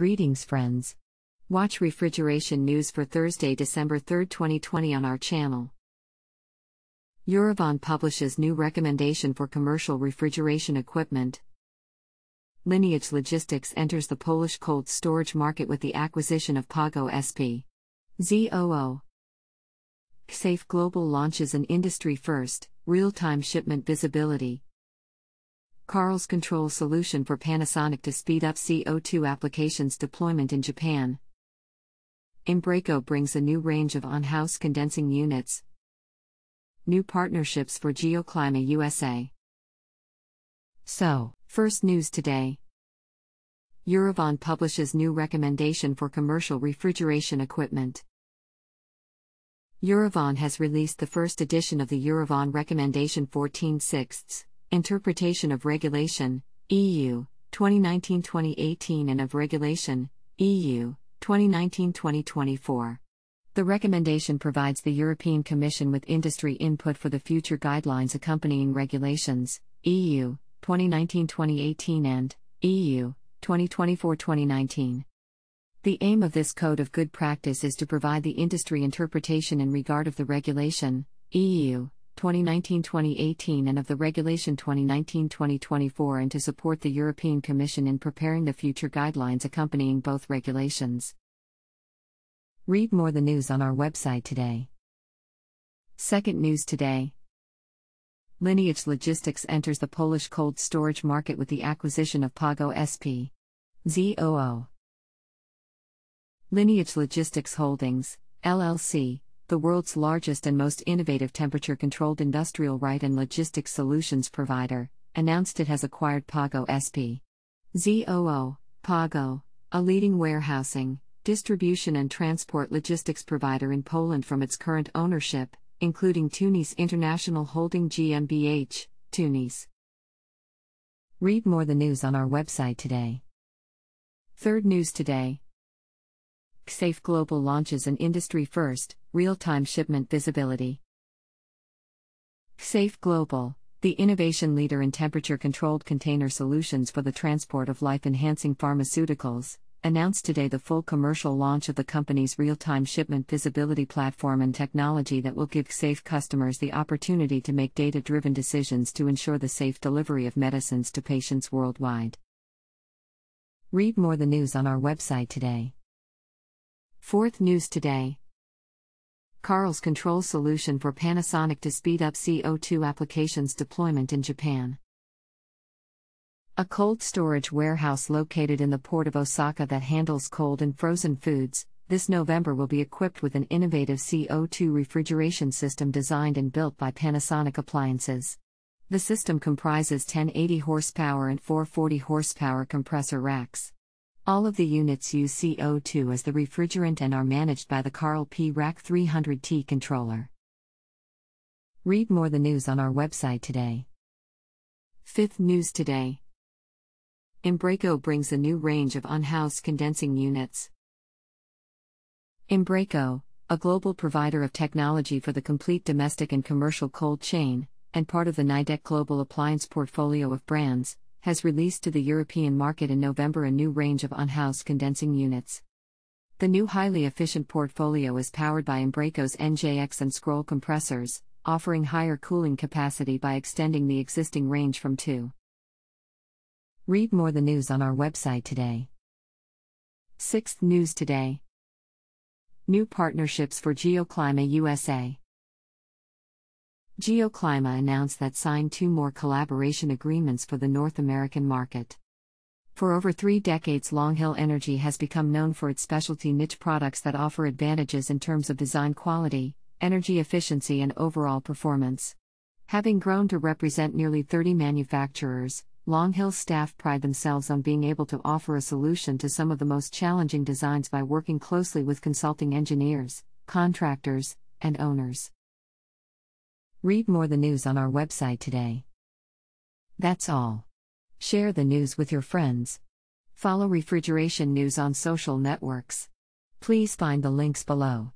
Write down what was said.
Greetings, friends. Watch refrigeration news for Thursday, December 3, 2020, on our channel. Eurovon publishes new recommendation for commercial refrigeration equipment. Lineage Logistics enters the Polish cold storage market with the acquisition of Pago SP. ZOO. Safe Global launches an industry first, real time shipment visibility, Carl's control solution for Panasonic to speed up CO2 applications deployment in Japan. Embraco brings a new range of on house condensing units. New partnerships for Geoclima USA. So, first news today Eurovon publishes new recommendation for commercial refrigeration equipment. Eurovon has released the first edition of the Eurovon Recommendation 14 6. Interpretation of Regulation, EU, 2019 2018 and of Regulation, EU, 2019 2024. The recommendation provides the European Commission with industry input for the future guidelines accompanying regulations, EU, 2019 2018 and EU, 2024 2019. The aim of this code of good practice is to provide the industry interpretation in regard of the regulation EU 2019 2018 and of the Regulation 2019 2024 and to support the European Commission in preparing the future guidelines accompanying both regulations. Read more the news on our website today. Second news today. Lineage Logistics enters the Polish cold storage market with the acquisition of Pago SP. ZOO. Lineage Logistics Holdings, LLC, the world's largest and most innovative temperature controlled industrial right and logistics solutions provider, announced it has acquired Pago SP. ZOO, Pago, a leading warehousing, distribution, and transport logistics provider in Poland from its current ownership, including Tunis International Holding GmbH, Tunis. Read more the news on our website today. Third news today. Safe Global launches an industry first, real time shipment visibility. Safe Global, the innovation leader in temperature controlled container solutions for the transport of life enhancing pharmaceuticals, announced today the full commercial launch of the company's real time shipment visibility platform and technology that will give safe customers the opportunity to make data driven decisions to ensure the safe delivery of medicines to patients worldwide. Read more the news on our website today. Fourth news today Carl's control solution for Panasonic to speed up CO2 applications deployment in Japan. A cold storage warehouse located in the port of Osaka that handles cold and frozen foods, this November will be equipped with an innovative CO2 refrigeration system designed and built by Panasonic Appliances. The system comprises 1080 horsepower and 440 horsepower compressor racks. All of the units use CO2 as the refrigerant and are managed by the Carl P. Rack 300T controller. Read more the news on our website today. Fifth news today. Embraco brings a new range of unhoused condensing units. Embraco, a global provider of technology for the complete domestic and commercial cold chain, and part of the NIDEC global appliance portfolio of brands, has released to the European market in November a new range of unhoused condensing units. The new highly efficient portfolio is powered by Embraco's NJX and Scroll compressors, offering higher cooling capacity by extending the existing range from 2. Read more the news on our website today. 6th News Today New partnerships for Geoclima USA Geoclima announced that signed two more collaboration agreements for the North American market. For over three decades, Longhill Energy has become known for its specialty niche products that offer advantages in terms of design quality, energy efficiency, and overall performance. Having grown to represent nearly 30 manufacturers, Longhill staff pride themselves on being able to offer a solution to some of the most challenging designs by working closely with consulting engineers, contractors, and owners. Read more the news on our website today. That's all. Share the news with your friends. Follow refrigeration news on social networks. Please find the links below.